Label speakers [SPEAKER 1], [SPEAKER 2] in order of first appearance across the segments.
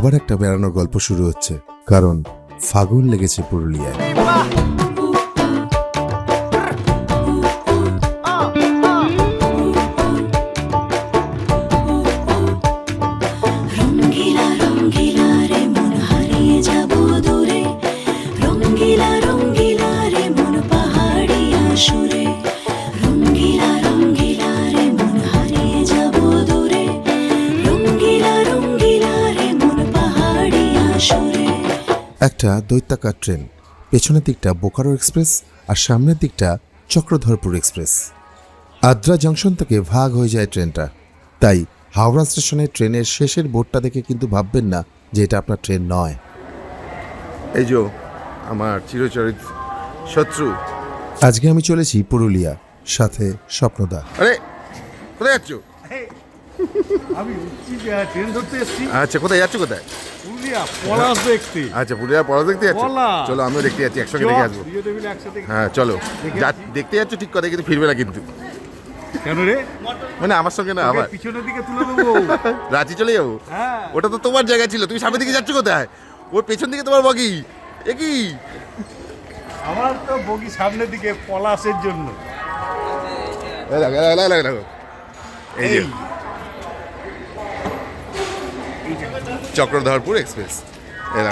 [SPEAKER 1] আবার একটা বেড়ানোর গল্প শুরু হচ্ছে কারণ ফাগুন লেগেছে পুরুলিয়ায় একটা দৈত্যাকার ট্রেন পেছনের দিকটা বোকারো এক্সপ্রেস আর সামনের দিকটা চক্রধরপুর এক্সপ্রেস আদ্রা জাংশন থেকে ভাগ হয়ে যায় ট্রেনটা তাই হাওড়া স্টেশনে ট্রেনের শেষের বোর্ডটা দেখে কিন্তু ভাববেন না যে এটা আপনার ট্রেন নয় এই যে আমার চিরচরিত শত্রু আজকে আমি চলেছি পুরুলিয়া সাথে স্বপ্নদা আরে কোথায় যাচ্ছ রাজি হ্যাঁ, আচ্ছা কোথায় কোথায় পলাশ আচ্ছা পলাশ দেখতে আচ্ছা, চলো আমিও দেখতে যাচ্ছি একসঙ্গে দেখে হ্যাঁ চলো দেখতে ঠিক কথা কিন্তু কিন্তু মানে আমার সঙ্গে না চলে যাবো হ্যাঁ। ওটা তো তোমার জায়গা ছিল তুমি সামনের দিকে যাচ্ছ কোথায় ওর পেছন দিকে তোমার বগি একই আমার তো বগি সামনের দিকে পলাশের জন্য এই দেখো এই দেখো এই দেখো এই চক্রধরপুর এক্সপ্রেস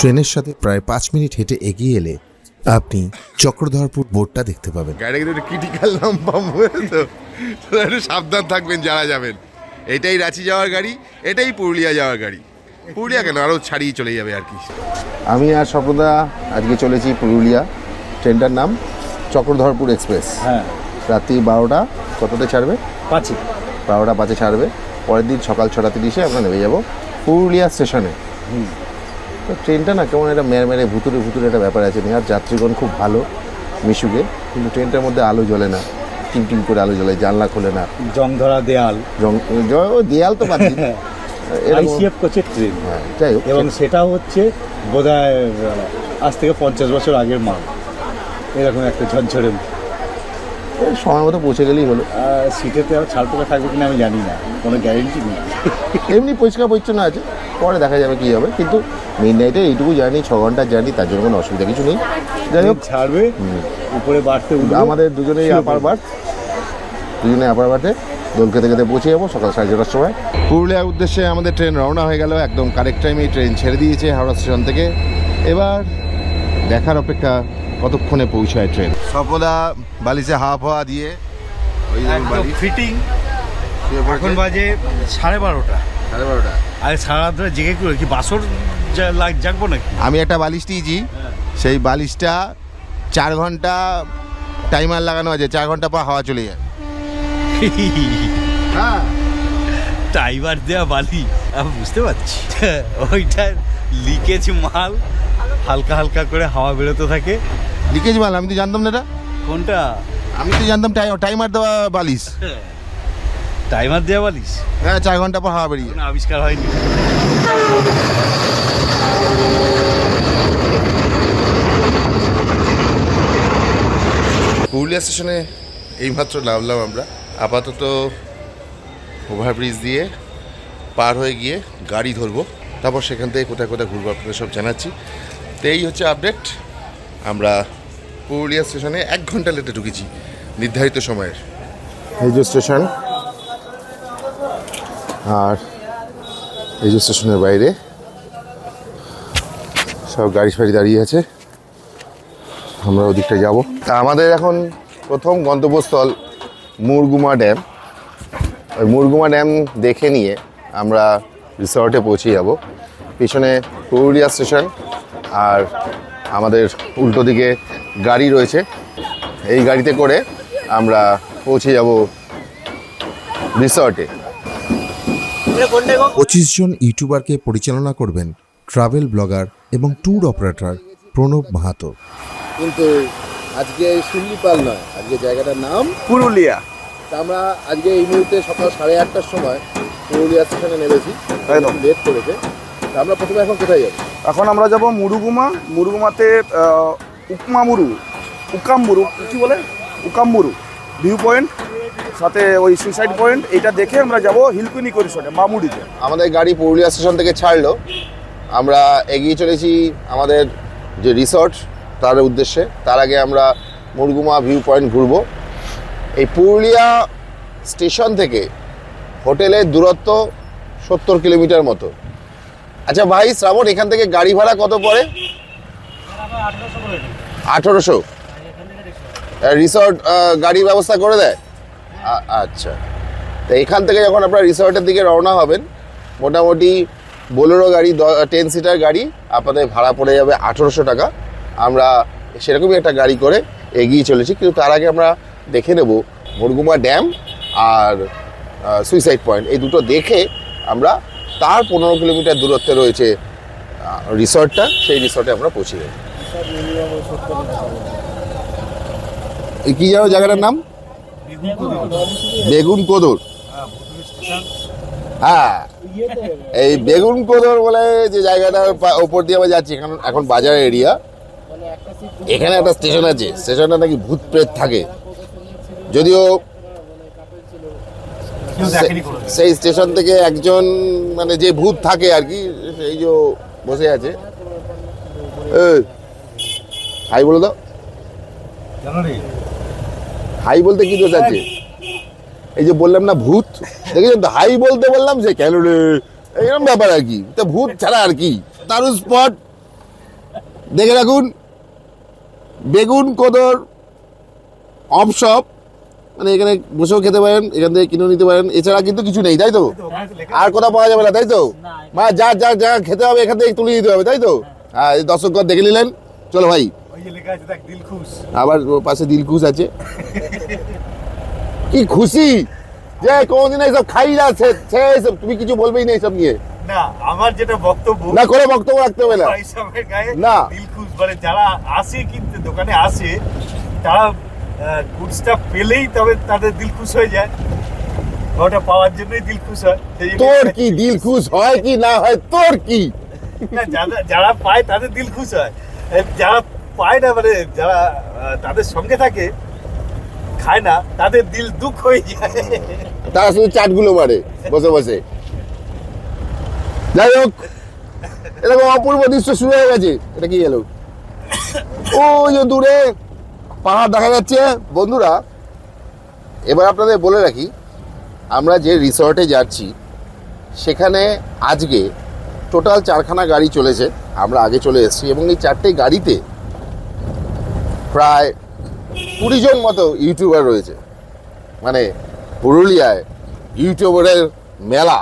[SPEAKER 1] ট্রেনের সাথে প্রায় পাঁচ মিনিট হেঁটে এগিয়ে এলে আপনি চক্রধরপুর বোর্ডটা দেখতে পাবেন গাড়ি ক্রিটিক্যাল নাম্বার একটু সাবধান থাকবেন যারা যাবেন এটাই রাঁচি যাওয়ার গাড়ি এটাই পুরুলিয়া যাওয়ার গাড়ি পুরুলিয়া কেন আরও ছাড়িয়ে চলে যাবে আর কি আমি আর স্বপ্নদা আজকে চলেছি পুরুলিয়া ট্রেনটার নাম চক্রধরপুর এক্সপ্রেস হ্যাঁ রাত্রি বারোটা কতটা ছাড়বে পাঁচে বারোটা পাঁচে ছাড়বে পরের দিন সকাল ছটা তিরিশে আমরা নেমে যাবো পুরুলিয়া স্টেশনে তো ট্রেনটা না কেমন একটা মেরে ভুতুরে ভুতুরে একটা ব্যাপার আছে নেহার যাত্রীগণ খুব ভালো মিশুকে কিন্তু ট্রেনটার মধ্যে আলো জ্বলে না টিম টিম করে আলো জ্বলে জানলা খোলে না জং ধরা দেয়াল জং দেয়াল তো পাচ্ছি আইসিএফ কোচের ট্রেন হ্যাঁ, যাই হোক এবং সেটা হচ্ছে বোধহয় আজ থেকে পঞ্চাশ বছর আগের মাল এরকম একটা ঝরঝরে সময় মতো পৌঁছে গেলেই হলো সিটেতে আর ছাড় পোকা থাকবে কিনা আমি জানি না কোনো গ্যারেন্টি নেই এমনি পরিষ্কার পরিচ্ছন্ন আছে পরে দেখা যাবে কী হবে কিন্তু মেন নাইটে এইটুকু জানি ছ ঘন্টা জার্নি তার জন্য কোনো অসুবিধা কিছু নেই যাই হোক ছাড়বে উপরে বাড়তে আমাদের দুজনেই আপার বাড় দুজনে আপার বাড়তে দোল খেতে খেতে পৌঁছে যাবো সকাল সাড়ে ছটার সময় পুরুলিয়ার উদ্দেশ্যে আমাদের ট্রেন রওনা হয়ে গেল একদম কারেক্ট টাইমে ট্রেন ছেড়ে দিয়েছে হাওড়া স্টেশন থেকে এবার দেখার অপেক্ষা কতক্ষণে পৌঁছায় ট্রেন সফলা বালিশে হাফ হওয়া দিয়ে ওই ফিটিং এখন বাজে সাড়ে বারোটা সাড়ে বারোটা আরে সারা ধরে জেগে কি বাসর জাগবো নাকি আমি একটা বালিশ দিয়েছি সেই বালিশটা চার ঘন্টা টাইমার লাগানো আছে চার ঘন্টা পর হাওয়া চলে যায় টাইমার হ্যাঁ। দেওয়া বালি আমি বুঝতে পারছি ওইটার লিকেজ মাল হালকা হালকা করে হাওয়া বেরোতে থাকে লিকেজ মাল আমি তো জানতাম না এটা কোনটা আমি তো জানতাম টাইমার দেওয়া বালিশ টাইমার দেওয়া বালিশ হ্যাঁ চার ঘন্টা পর হাওয়া বেরিয়ে আবিষ্কার হয়নি পুরুলিয়া স্টেশনে এইমাত্র নামলাম আমরা আপাতত ওভারব্রিজ দিয়ে পার হয়ে গিয়ে গাড়ি ধরবো তারপর সেখান থেকে কোথায় কোথায় ঘুরবো আপনাদের সব জানাচ্ছি তো এই হচ্ছে আপডেট আমরা পুরুলিয়া স্টেশনে এক ঘন্টা লেটে ঢুকেছি নির্ধারিত সময়ের এই যে স্টেশন আর এই যে স্টেশনের বাইরে সব গাড়ি ফাড়ি দাঁড়িয়ে আছে আমরা ওদিকটা যাব আমাদের এখন প্রথম গন্তব্যস্থল মুরগুমা ড্যাম ওই মুরগুমা ড্যাম দেখে নিয়ে আমরা রিসর্টে পৌঁছে যাব পিছনে পুরুলিয়া স্টেশন আর আমাদের উল্টো দিকে গাড়ি রয়েছে এই গাড়িতে করে আমরা পৌঁছে যাব রিসর্টে পঁচিশ জন ইউটিউবারকে পরিচালনা করবেন ট্রাভেল ব্লগার এবং ট্যুর অপারেটর প্রণব মাহাতো কিন্তু আজকে শুনলিপাল নয় আজকে জায়গাটার নাম পুরুলিয়া আমরা আজকে এই মুহূর্তে সকাল সাড়ে আটটার সময় পুরুলিয়া স্টেশনে নেমেছি লেট করেছে আমরা প্রথমে এখন কোথায় যাবো এখন আমরা যাব মুরুগুমা মুরুগুমাতে উকমামুরু উকামবুরু কী বলে উকামবুরু ভিউ পয়েন্ট সাথে ওই সুইসাইড পয়েন্ট এটা দেখে আমরা যাব হিলকুইনিকো রিসোর্টে মামুডিতে আমাদের গাড়ি পুরুলিয়া স্টেশন থেকে ছাড়লো আমরা এগিয়ে চলেছি আমাদের যে রিসর্ট তার উদ্দেশ্যে তার আগে আমরা মুরগুমা ভিউ পয়েন্ট ঘুরব এই পুরুলিয়া স্টেশন থেকে হোটেলের দূরত্ব সত্তর কিলোমিটার মতো আচ্ছা ভাই শ্রাবণ এখান থেকে গাড়ি ভাড়া কত পড়ে আঠেরোশো রিসর্ট গাড়ির ব্যবস্থা করে দেয় আচ্ছা তো এখান থেকে যখন আপনার রিসর্টের দিকে রওনা হবেন মোটামুটি বোলেরো গাড়ি টেন সিটার গাড়ি আপনাদের ভাড়া পড়ে যাবে আঠেরোশো টাকা আমরা সেরকমই একটা গাড়ি করে এগিয়ে চলেছি কিন্তু তার আগে আমরা দেখে নেব মুরগুমা ড্যাম আর সুইসাইড পয়েন্ট এই দুটো দেখে আমরা তার পনেরো কিলোমিটার দূরত্বে রয়েছে রিসর্টটা সেই রিসর্টে আমরা পৌঁছে যাই কি যেন জায়গাটার নাম বেগুন কোদর হ্যাঁ এই বেগুন কোদর বলে যে জায়গাটার ওপর দিয়ে আমরা যাচ্ছি এখন এখন বাজার এরিয়া এখানে একটা স্টেশন আছে স্টেশনটা নাকি ভূত প্রেত থাকে যদিও সেই স্টেশন থেকে একজন মানে যে ভূত থাকে আর কি এই যে বসে আছে হাই বলে দাও হাই বলতে কি দোষ আছে এই যে বললাম না ভূত দেখেছেন তো হাই বলতে বললাম সে কেন রে এইরকম ব্যাপার আর কি তো ভূত ছাড়া আর কি তারু স্পট দেখে রাখুন বেগুন কদর অফ শপ মানে এখানে বসেও খেতে পারেন এখান থেকে কিনেও নিতে পারেন এছাড়া কিন্তু কিছু নেই তাই তো আর কোথাও পাওয়া যাবে না তাই তো মা যা যা যা খেতে হবে এখান থেকে তুলে নিতে হবে তাই তো হ্যাঁ দর্শক দেখে নিলেন চলো ভাই আবার পাশে দিলখুশ আছে কি খুশি যে কোনদিন এইসব খাই না সে এইসব তুমি কিছু বলবেই না এইসব নিয়ে না যেটা বক্তব্য না করে বক্তব্য রাখতে হবে না যারা আসে কিনতে দোকানে আসে তারা গুডসটা পেলেই তবে তাদের দিল খুশ হয়ে যায় ওটা পাওয়ার জন্যই দিল খুশ হয় তোর কি দিল খুশ হয় কি না হয় তোর কি না যারা যারা পায় তাদের দিল খুশ হয় যারা পায় না মানে যারা তাদের সঙ্গে থাকে খায় না তাদের দিল দুঃখ হয়ে যায় তারা শুধু চাটগুলো মারে বসে বসে যাই হোক এরকম অপূর্ব দৃশ্য শুরু হয়ে গেছে এটা কি গেল ও যে দূরে পাহাড় দেখা যাচ্ছে বন্ধুরা এবার আপনাদের বলে রাখি আমরা যে রিসর্টে যাচ্ছি সেখানে আজকে টোটাল চারখানা গাড়ি চলেছে আমরা আগে চলে এসেছি এবং এই চারটে গাড়িতে প্রায় কুড়ি জন মতো ইউটিউবার রয়েছে মানে পুরুলিয়ায় ইউটিউবারের মেলা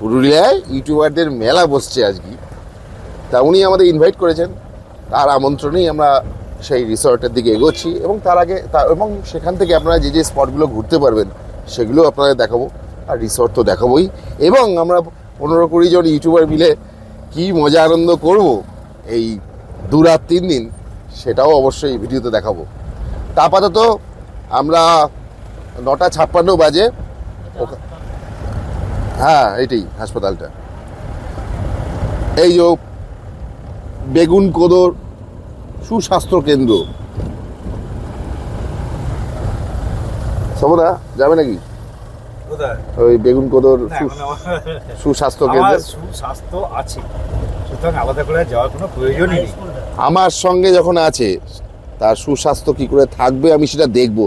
[SPEAKER 1] পুরুলিয়ায় ইউটিউবারদের মেলা বসছে আজকে তা উনি আমাদের ইনভাইট করেছেন তার আমন্ত্রণেই আমরা সেই রিসর্টের দিকে এগোচ্ছি এবং তার আগে তা এবং সেখান থেকে আপনারা যে যে স্পটগুলো ঘুরতে পারবেন সেগুলো আপনাদের দেখাবো আর রিসর্ট তো দেখাবোই এবং আমরা পনেরো কুড়ি জন ইউটিউবার মিলে কি মজা আনন্দ করব এই দু রাত তিন দিন সেটাও অবশ্যই ভিডিওতে দেখাবো তা আপাতত আমরা নটা ছাপ্পান্ন বাজে হ্যাঁ এটাই হাসপাতালটা এই যে বেগুন কোদর সুস্বাস্থ্য কেন্দ্র সমদা যাবে নাকি ওই বেগুন কদর মানে সুস্বাস্থ্য কেন্দ্র সুস্বাস্থ্য আছে আলাদা করে যাওয়ার কোনো প্রয়োজনই আমার সঙ্গে যখন আছে তার সুস্বাস্থ্য কি করে থাকবে আমি সেটা দেখব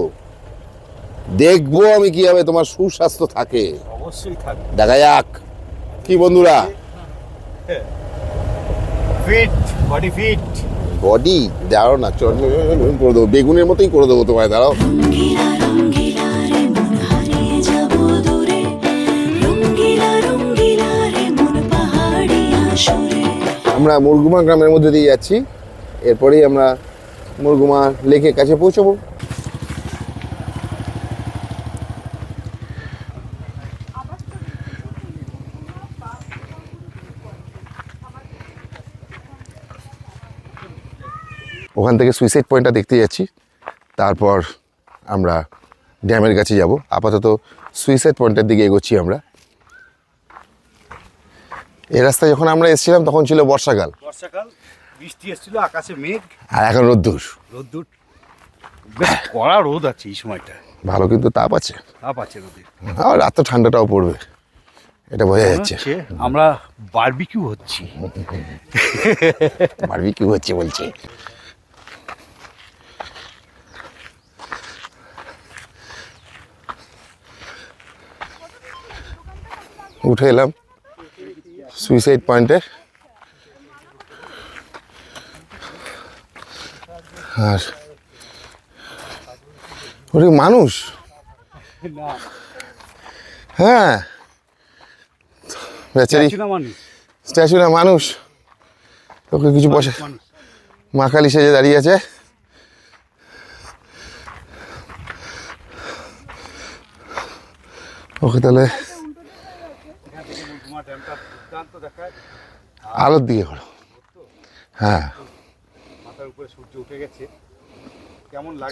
[SPEAKER 1] দেখব আমি হবে তোমার সুস্বাস্থ্য থাকে অবশ্যই থাকবে দেখা যাক কি বন্ধুরা ফিট বডি ফিট বডি দাঁড়ো না চল করে দেবো বেগুনের মতোই করে দেবো তোমায় দাঁড়াও আমরা মুরগুমা গ্রামের মধ্যে দিয়ে যাচ্ছি এরপরেই আমরা মুরগুমা লেকের কাছে পৌঁছবো ওখান থেকে সুইসাইড পয়েন্টটা দেখতে যাচ্ছি তারপর আমরা ড্যামের কাছে যাব আপাতত সুইসাইড পয়েন্টের দিকে এগোচ্ছি আমরা এই রাস্তায় যখন আমরা এসেছিলাম তখন ছিল বর্ষাকাল বর্ষাকাল বৃষ্টি এসেছিল আকাশে মেঘ আর এখন রোদ্দুর রোদ্দুর কড়া রোদ আছে এই সময়টা ভালো কিন্তু তাপ আছে তাপ আছে ঠান্ডাটাও পড়বে এটা বোঝা যাচ্ছে আমরা বারবিকিউ হচ্ছি বারবিকিউ হচ্ছে বলছে উঠে এলাম সুইসাইড পয়েন্টে আর ওরে মানুষ হ্যাঁ বেচারি স্ট্যাচু না মানুষ ওকে কিছু বসে মা সেজে দাঁড়িয়ে আছে ওকে তাহলে আলোর দিকে করো হ্যাঁ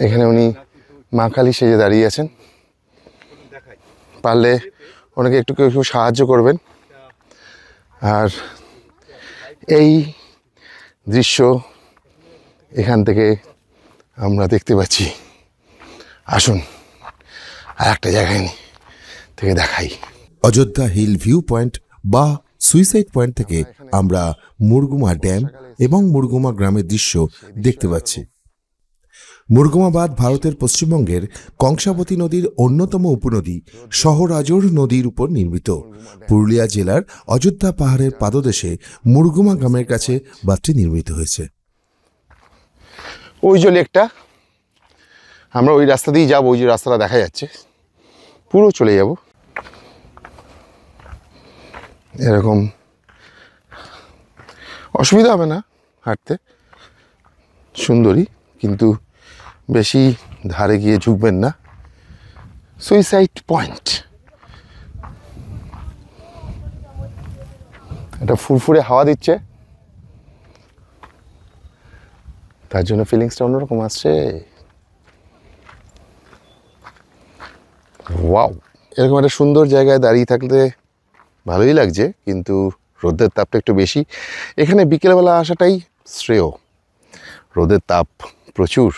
[SPEAKER 1] এখানে উনি মা কালী সেজে দাঁড়িয়ে আছেন পারলে ওনাকে একটু কেউ কেউ সাহায্য করবেন আর এই দৃশ্য এখান থেকে আমরা দেখতে পাচ্ছি আসুন আর একটা জায়গায় থেকে দেখাই অযোধ্যা হিল ভিউ পয়েন্ট বা সুইসাইড পয়েন্ট থেকে আমরা মুরগুমা ড্যাম এবং মুরগুমা গ্রামের দৃশ্য দেখতে পাচ্ছি মুরগুমাবাদ ভারতের পশ্চিমবঙ্গের কংসাবতী নদীর অন্যতম উপনদী শহরাজর নদীর উপর নির্মিত পুরুলিয়া জেলার অযোধ্যা পাহাড়ের পাদদেশে মুরগুমা গ্রামের কাছে বাঁধটি নির্মিত হয়েছে ওই যে লেকটা আমরা ওই রাস্তা দিয়ে যাবো ওই যে রাস্তাটা দেখা যাচ্ছে পুরো চলে যাবো এরকম অসুবিধা হবে না হাঁটতে সুন্দরী কিন্তু বেশি ধারে গিয়ে ঝুঁকবেন না সুইসাইড পয়েন্ট এটা ফুরফুরে হাওয়া দিচ্ছে তার জন্য ফিলিংসটা অন্যরকম আসছে ওয়াও এরকম একটা সুন্দর জায়গায় দাঁড়িয়ে থাকলে ভালোই লাগছে কিন্তু রোদের তাপটা একটু বেশি এখানে বিকেলবেলা আসাটাই শ্রেয় রোদের তাপ প্রচুর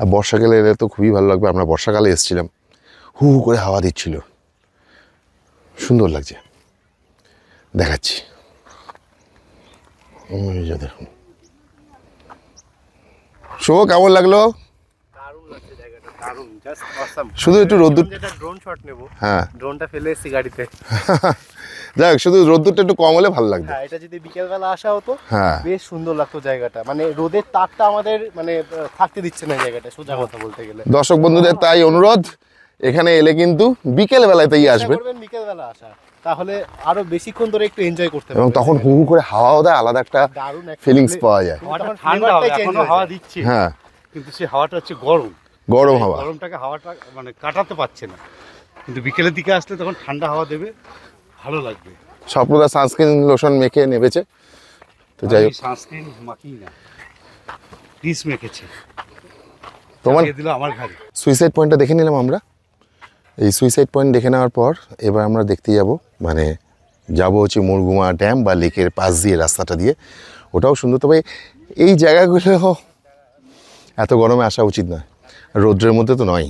[SPEAKER 1] আর বর্ষাকালে এলে তো খুবই ভালো লাগবে আমরা বর্ষাকালে এসেছিলাম হু হু করে হাওয়া দিচ্ছিল সুন্দর লাগছে দেখাচ্ছি দেখুন শো কেমন লাগলো শুধু একটু রোদ্দুর ড্রোন শট নেবো হ্যাঁ ড্রোনটা ফেলে এসেছি গাড়িতে যাই হোক শুধু রোদ্দুরটা একটু কম হলে ভালো লাগতো হ্যাঁ, এটা যদি বিকেলবেলা আসা হতো হ্যাঁ বেশ সুন্দর লাগতো জায়গাটা মানে রোদের তাপটা আমাদের মানে থাকতে দিচ্ছে না জায়গাটা সোজা হ্যাঁ। কথা বলতে গেলে দর্শক বন্ধুদের তাই অনুরোধ এখানে এলে কিন্তু বিকেল বেলাতেই আসবে বিকেল বেলা আসা তাহলে আরো বেশিক্ষণ ধরে একটু এনজয় করতে এবং তখন হু হু করে হাওয়াও দেয় আলাদা একটা ফিলিংস মানে পাওয়া যায় হাওয়া দিচ্ছে হ্যাঁ কিন্তু সেই হাওয়াটা হচ্ছে গরম গরম হাওয়া গরমটাকে হাওয়াটা মানে কাটাতে পারছে না কিন্তু বিকেলের দিকে আসলে তখন ঠান্ডা হাওয়া দেবে ভালো লাগবে স্বপ্নদা সানস্ক্রিন লোশন মেখে নেবেছে তো যাই হোক সানস্ক্রিন মাখি না ডিস মেখেছে তোমার দিল আমার ঘরে সুইসাইড পয়েন্টটা দেখে নিলাম আমরা এই সুইসাইড পয়েন্ট দেখে নেওয়ার পর এবার আমরা দেখতে যাব মানে যাব হচ্ছে মুরগুমা ড্যাম বা লেকের পাশ দিয়ে রাস্তাটা দিয়ে ওটাও সুন্দর তবে এই জায়গাগুলো এত গরমে আসা উচিত নয় রৌদ্রের মধ্যে তো নয়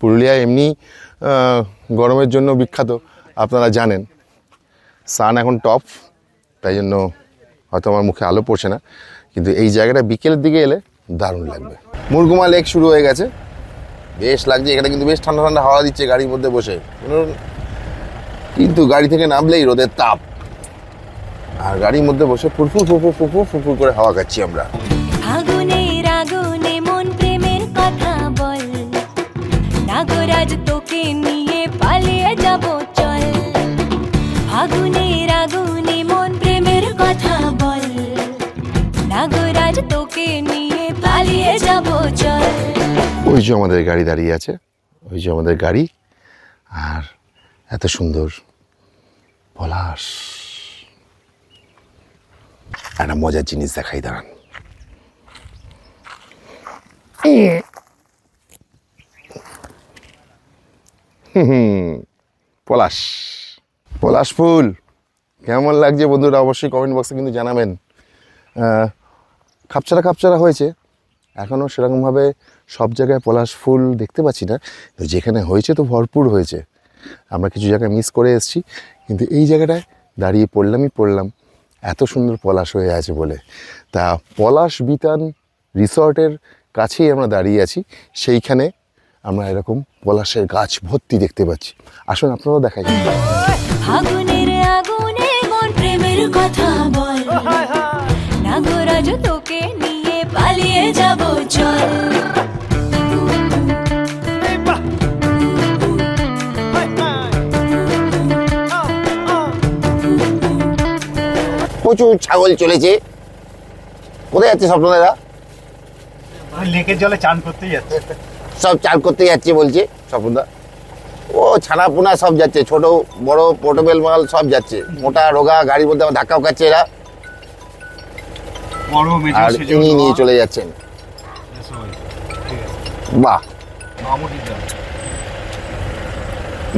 [SPEAKER 1] পুরুলিয়া এমনি গরমের জন্য বিখ্যাত আপনারা জানেন সান এখন টপ তাই জন্য হয়তো আমার মুখে আলো পড়ছে না কিন্তু এই জায়গাটা বিকেলের দিকে এলে দারুণ লাগবে মুরগুমা লেক শুরু হয়ে গেছে বেশ লাগছে এখানে কিন্তু বেশ ঠান্ডা ঠান্ডা হাওয়া দিচ্ছে গাড়ির মধ্যে বসে কিন্তু গাড়ি থেকে নামলেই রোদের তাপ আর গাড়ির মধ্যে বসে ফুরফুর ফুফু ফুফু ফুফুর করে হাওয়া খাচ্ছি আমরা আজ তোকে নিয়ে পালিয়ে চল মন প্রেমের কথা বল নাগরাজ তোকে নিয়ে পালিয়ে চল ওই যে আমাদের গাড়ি দাঁড়িয়ে আছে ওই যে আমাদের গাড়ি আর এত সুন্দর পলাশ একটা মজার জিনিস দেখাই দাঁড়ান পলাশ পলাশ ফুল কেমন লাগছে বন্ধুরা অবশ্যই কমেন্ট বক্সে কিন্তু জানাবেন খাপছাড়া খাপছাড়া হয়েছে এখনও সেরকমভাবে সব জায়গায় পলাশ ফুল দেখতে পাচ্ছি না তো যেখানে হয়েছে তো ভরপুর হয়েছে আমরা কিছু জায়গায় মিস করে এসেছি কিন্তু এই জায়গাটায় দাঁড়িয়ে পড়লামই পড়লাম এত সুন্দর পলাশ হয়ে আছে বলে তা পলাশ বিতান রিসর্টের কাছেই আমরা দাঁড়িয়ে আছি সেইখানে আমরা এরকম পলাশের গাছ ভর্তি দেখতে পাচ্ছি আসুন আপনারাও দেখা প্রচুর ছাগল চলেছে কোথায় যাচ্ছে স্বপ্ন দাদা লেকের জলে চান করতে যাচ্ছে সব চাল করতে যাচ্ছে বলছে স্বপনদা ও ছানা পোনা সব যাচ্ছে ছোট বড় পোর্টেবল মাল সব যাচ্ছে মোটা রোগা গাড়ির মধ্যে আমার ধাক্কাও খাচ্ছে এরা আর ইনি নিয়ে চলে যাচ্ছেন বাহ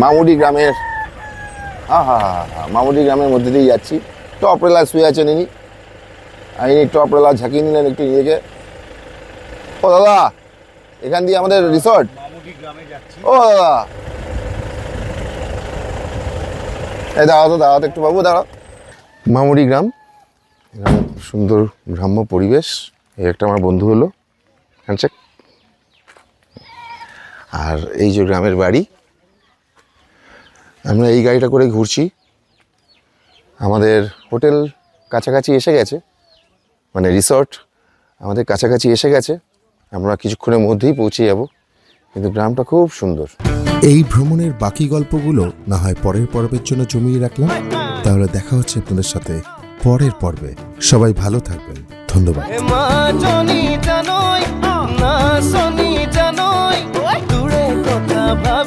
[SPEAKER 1] মামুডি গ্রামের হ্যাঁ হ্যাঁ হ্যাঁ হ্যাঁ মামুডি গ্রামের মধ্যে দিয়েই যাচ্ছি টপ রেলা শুয়ে আছেন ইনি আর ইনি টপ রেলা ঝাঁকিয়ে নিলেন একটু নিজেকে ও দাদা এখান দিয়ে আমাদের রিসর্ট ও এই দাঁড়াও তো দাঁড়াও একটু বাবু দাঁড়াও মামুড়ি গ্রাম সুন্দর গ্রাম্য পরিবেশ এই একটা আমার বন্ধু হলো হ্যান্ডশেক আর এই যে গ্রামের বাড়ি আমরা এই গাড়িটা করে ঘুরছি আমাদের হোটেল কাছাকাছি এসে গেছে মানে রিসর্ট আমাদের কাছাকাছি এসে গেছে আমরা কিছুক্ষণের মধ্যেই পৌঁছে যাব কিন্তু গ্রামটা খুব সুন্দর এই ভ্রমণের বাকি গল্পগুলো না হয় পরের পর্বের জন্য জমিয়ে রাখলাম তাহলে দেখা হচ্ছে আপনাদের সাথে পরের পর্বে সবাই ভালো থাকবেন ধন্যবাদ দূরে কথা